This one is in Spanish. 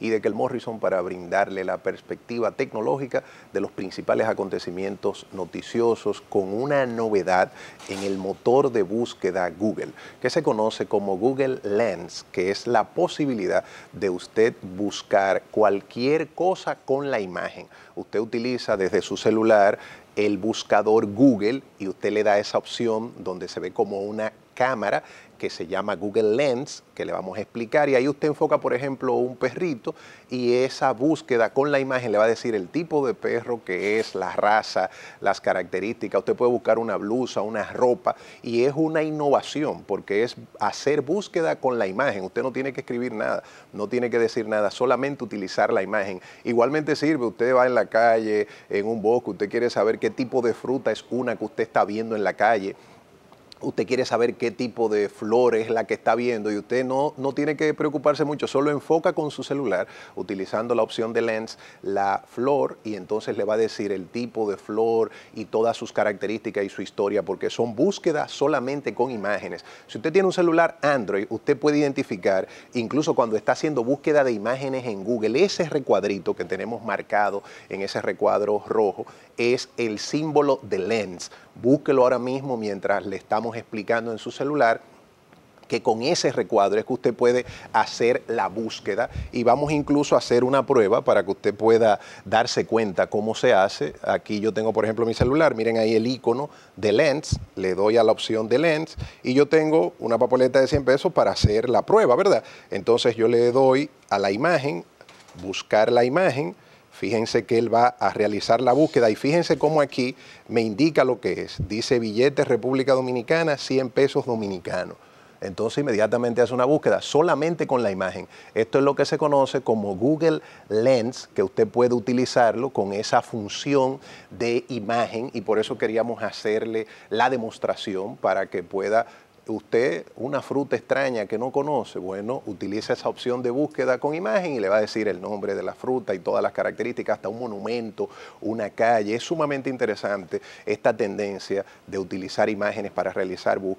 y de Kel Morrison para brindarle la perspectiva tecnológica de los principales acontecimientos noticiosos con una novedad en el motor de búsqueda Google, que se conoce como Google Lens, que es la posibilidad de usted buscar cualquier cosa con la imagen. Usted utiliza desde su celular el buscador Google y usted le da esa opción donde se ve como una cámara que se llama Google Lens, que le vamos a explicar, y ahí usted enfoca, por ejemplo, un perrito y esa búsqueda con la imagen le va a decir el tipo de perro que es, la raza, las características, usted puede buscar una blusa, una ropa, y es una innovación porque es hacer búsqueda con la imagen, usted no tiene que escribir nada, no tiene que decir nada, solamente utilizar la imagen. Igualmente sirve, usted va en la calle, en un bosque, usted quiere saber qué tipo de fruta es una que usted está viendo en la calle, usted quiere saber qué tipo de flor es la que está viendo y usted no, no tiene que preocuparse mucho, solo enfoca con su celular utilizando la opción de lens la flor y entonces le va a decir el tipo de flor y todas sus características y su historia porque son búsquedas solamente con imágenes. Si usted tiene un celular Android, usted puede identificar incluso cuando está haciendo búsqueda de imágenes en Google, ese recuadrito que tenemos marcado en ese recuadro rojo es el símbolo de lens. Búsquelo ahora mismo mientras le estamos explicando en su celular que con ese recuadro es que usted puede hacer la búsqueda y vamos incluso a hacer una prueba para que usted pueda darse cuenta cómo se hace. Aquí yo tengo, por ejemplo, mi celular, miren ahí el icono de Lens, le doy a la opción de Lens y yo tengo una papeleta de 100 pesos para hacer la prueba, ¿verdad? Entonces yo le doy a la imagen, buscar la imagen, Fíjense que él va a realizar la búsqueda y fíjense cómo aquí me indica lo que es. Dice billete República Dominicana, 100 pesos dominicanos. Entonces inmediatamente hace una búsqueda solamente con la imagen. Esto es lo que se conoce como Google Lens, que usted puede utilizarlo con esa función de imagen y por eso queríamos hacerle la demostración para que pueda usted una fruta extraña que no conoce, bueno, utiliza esa opción de búsqueda con imagen y le va a decir el nombre de la fruta y todas las características, hasta un monumento, una calle. Es sumamente interesante esta tendencia de utilizar imágenes para realizar búsquedas.